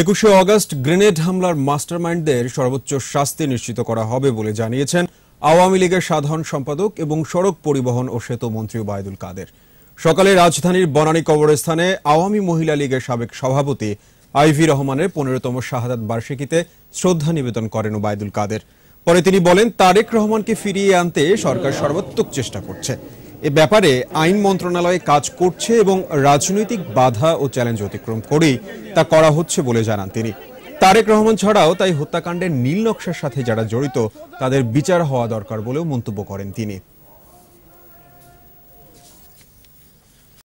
একুশে August grenade হামলার মাস্টারমাইন্ডদের সর্বোচ্চ শাস্তি নিশ্চিত করা হবে বলে জানিয়েছেন আওয়ামী লীগের সাধারণ সম্পাদক এবং সড়ক পরিবহন ও সেতু মন্ত্রী ওবায়দুল কাদের সকালে রাজধানীর বনানী কবরস্থানে আওয়ামী মহিলা লীগের সাবেক সভাপতি আইভি রহমানের পনেরোতম শাহাদাত বার্ষিকীতে শ্রদ্ধা নিবেদন করেন ওবায়দুল কাদের পরে তিনি বলেন তারেক রহমানকে ফিরিয়ে আনতে সরকার সর্বাত্মক চেষ্টা করছে এ ব্যাপারে আইন মন্ত্রণালয়ে কাজ করছে এবং রাজনৈতিক বাধা ও চ্যালেঞ্জ অতিক্রম করেই তা করা হচ্ছে বলে জানান তিনি তারেক রহমান ছাড়াও তাই হত্যাকাণ্ডের নীল নকশার সাথে যারা জড়িত তাদের বিচার হওয়া দরকার বলেও মন্তব্য করেন তিনি